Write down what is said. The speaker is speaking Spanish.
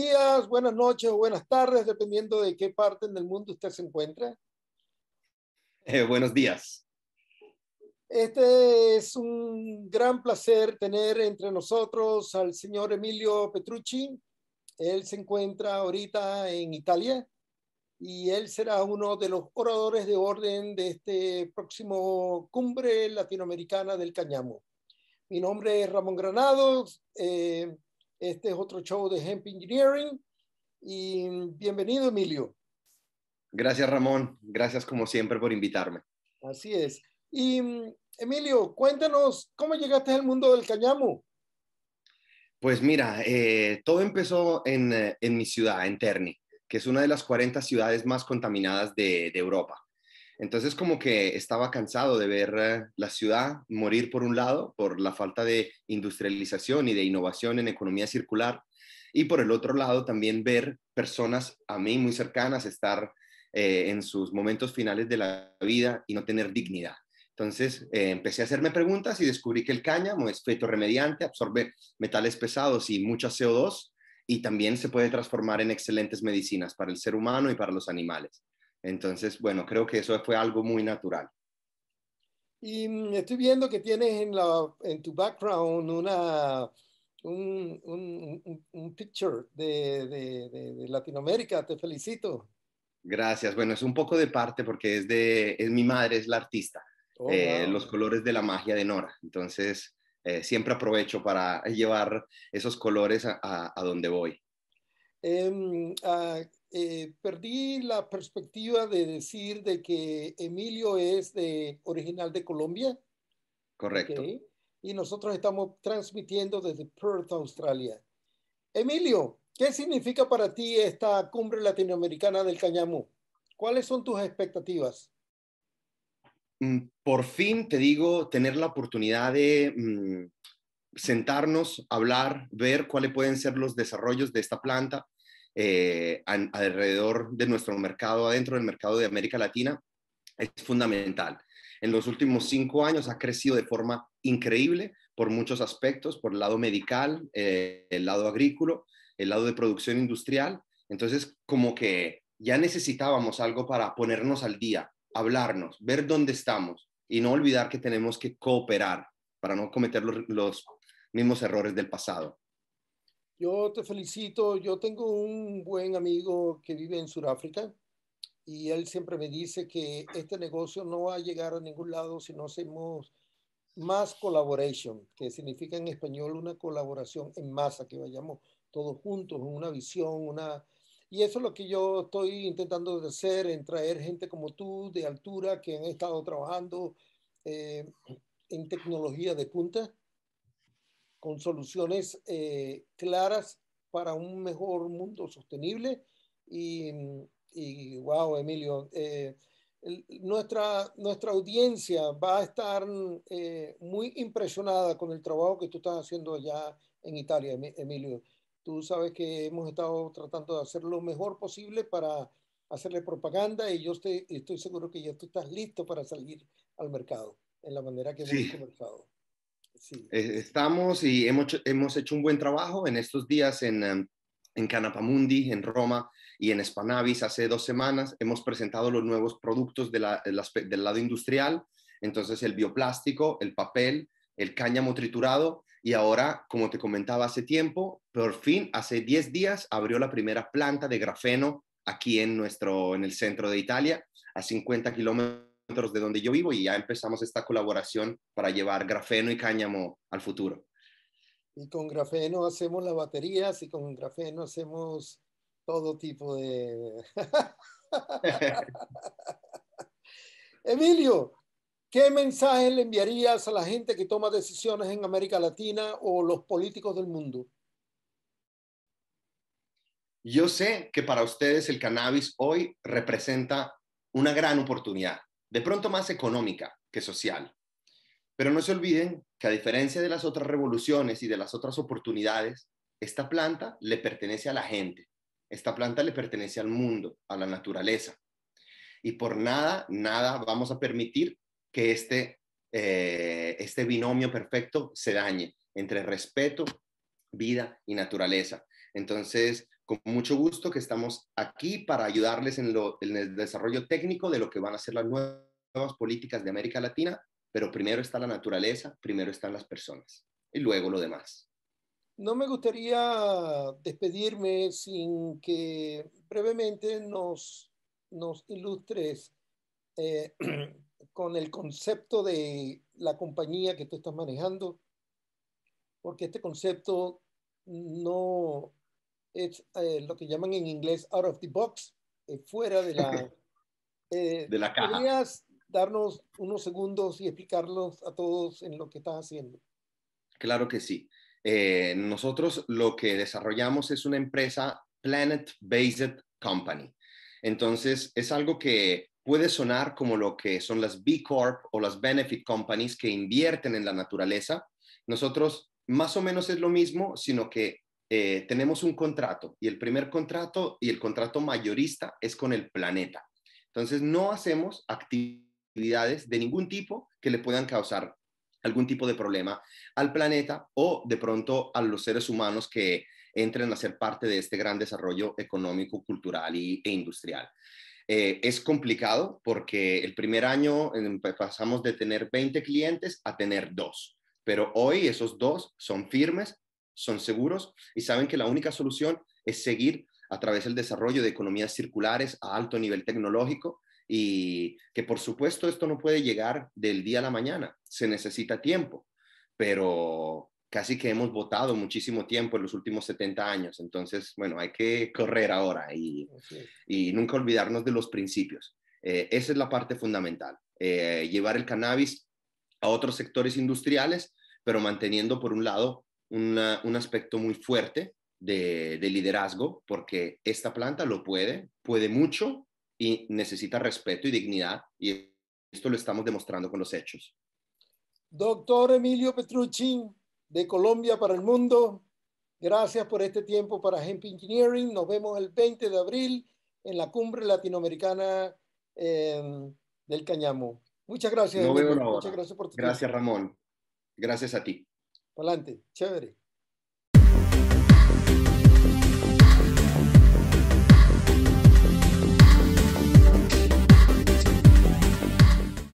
días, buenas noches o buenas tardes, dependiendo de qué parte del mundo usted se encuentra. Eh, buenos días. Este es un gran placer tener entre nosotros al señor Emilio Petrucci. Él se encuentra ahorita en Italia y él será uno de los oradores de orden de este próximo cumbre latinoamericana del Cañamo. Mi nombre es Ramón Granados. Eh, este es otro show de Hemp Engineering. Y bienvenido, Emilio. Gracias, Ramón. Gracias, como siempre, por invitarme. Así es. Y Emilio, cuéntanos, ¿cómo llegaste al mundo del cañamo? Pues mira, eh, todo empezó eh, en, mi ciudad, en Terni, que es una de las 40 ciudades más contaminadas de Europa. Entonces como que estaba cansado de ver eh, la ciudad morir por un lado por la falta de industrialización y de innovación en economía circular y por el otro lado también ver personas a mí muy cercanas estar eh, en sus momentos finales de la vida y no tener dignidad. Entonces eh, empecé a hacerme preguntas y descubrí que el cáñamo es feto remediante, absorbe metales pesados y mucha CO2 y también se puede transformar en excelentes medicinas para el ser humano y para los animales. Entonces, bueno, creo que eso fue algo muy natural. Y mm, estoy viendo que tienes en, la, en tu background una, un, un, picture de, de, Latinoamérica. Te felicito. Gracias. Bueno, es un poco de parte porque es de, es mi madre, es la artista. Oh, eh, los colores de la magia de Nora. Entonces, eh, siempre aprovecho para llevar esos colores a, a, donde voy. Em, ah, eh, perdí la perspectiva de decir de que Emilio es de, original de Colombia. Correcto. y nosotros estamos transmitiendo desde Perth, Australia. Emilio, ¿qué significa para ti esta cumbre latinoamericana del Cañamú? ¿Cuáles son tus expectativas? Mm, por fin, te digo, tener la oportunidad de mm, sentarnos, hablar, ver cuáles pueden ser los desarrollos de esta planta eh, alrededor de nuestro mercado, adentro del mercado de América Latina, es fundamental. En los últimos cinco años ha crecido de forma increíble por muchos aspectos, por el lado medical, eh, el lado agrícola, el lado de producción industrial. Entonces, como que ya necesitábamos algo para ponernos al día, hablarnos, ver dónde estamos y no olvidar que tenemos que cooperar para no cometer los mismos errores del pasado. Yo te felicito. Yo tengo un buen amigo que vive en Sudáfrica y él siempre me dice que este negocio no va a llegar a ningún lado si no hacemos más collaboration, que significa en español una colaboración en masa, que vayamos todos juntos, una visión, una... Y eso es lo que yo estoy intentando hacer, en traer gente como tú, de altura, que han estado trabajando eh, en tecnología de punta con soluciones eh, claras para un mejor mundo sostenible. Y, y wow, Emilio, eh, nuestra, nuestra audiencia va a estar eh, muy impresionada con el trabajo que tú estás haciendo allá en Italia, Emilio. Tú sabes que hemos estado tratando de hacer lo mejor posible para hacerle propaganda y yo estoy, estoy seguro que ya tú estás listo para salir al mercado en la manera que sí. hemos conversado. Eh, estamos y hemos, hemos hecho un buen trabajo en estos días em, en, Canapamundi, en Roma y en Spanavis hace dos semanas. Hemos presentado los nuevos productos de del lado industrial, entonces el bioplástico, el papel, el cáñamo triturado y ahora, como te comentaba hace tiempo, por fin, hace 10 días abrió la primera planta de grafeno aquí en, nuestro, en el centro de Italia, a 50 kilómetros de donde yo vivo y ya empezamos esta colaboración para llevar grafeno y cáñamo al futuro. Y con grafeno hacemos las baterías y con grafeno hacemos todo tipo de... Emilio, ¿qué mensaje le enviarías a la gente que toma decisiones en América Latina o los políticos del mundo? Yo sé que para ustedes el cannabis hoy representa una gran oportunidad de pronto más económica que social. Pero no se olviden que a diferencia de las otras revoluciones y de las otras oportunidades, esta planta le pertenece a la gente, esta planta le pertenece al mundo, a la naturaleza. Y por nada, nada vamos a permitir que este, eh, este binomio perfecto se dañe entre respeto, vida y naturaleza. Entonces, con mucho gusto que estamos aquí para ayudarles en, el desarrollo técnico de lo que van a ser las nuevas políticas de América Latina, pero primero está la naturaleza, primero están las personas y luego lo demás. No me gustaría despedirme sin que brevemente nos, nos ilustres eh, con el concepto de la compañía que tú estás manejando, porque este concepto no es eh, lo que llaman en inglés out of the box, eh, fuera de la, eh, de la caja. ¿Podrías darnos unos segundos y explicarlos a todos en lo que estás haciendo? Claro que sí. nosotros lo que desarrollamos es una empresa Planet Based Company. Entonces, es algo que puede sonar como lo que son las B Corp o las Benefit Companies que invierten en la naturaleza. Nosotros más o menos es lo mismo, sino que eh, tenemos un contrato y el primer contrato y el contrato mayorista es con el planeta. Entonces, no hacemos actividades de ningún tipo que le puedan causar algún tipo de problema al planeta o de pronto a los seres humanos que entren a ser parte de este gran desarrollo económico, cultural y, e industrial. Eh, es complicado porque el primer año eh, pasamos de tener 20 clientes a tener dos, pero hoy esos dos son firmes son seguros y saben que la única solución es seguir a través del desarrollo de economías circulares a alto nivel tecnológico y que por supuesto esto no puede llegar del día a la mañana, se necesita tiempo, pero casi que hemos votado muchísimo tiempo en los últimos 70 años, entonces bueno, hay que correr ahora y, nunca olvidarnos de los principios. Eh, esa es la parte fundamental, eh, llevar el cannabis a otros sectores industriales, pero manteniendo por un lado un aspecto muy fuerte de, liderazgo, porque esta planta lo puede, puede mucho y necesita respeto y dignidad, y esto lo estamos demostrando con los hechos. Doctor Emilio Petrucci, de Colombia para el Mundo, gracias por este tiempo para Hemp Engineering. Nos vemos el 20 de abril en la cumbre latinoamericana eh, del Cañamo. Muchas gracias. Muchas gracias Gracias, Ramón. Gracias a ti adelante, chévere.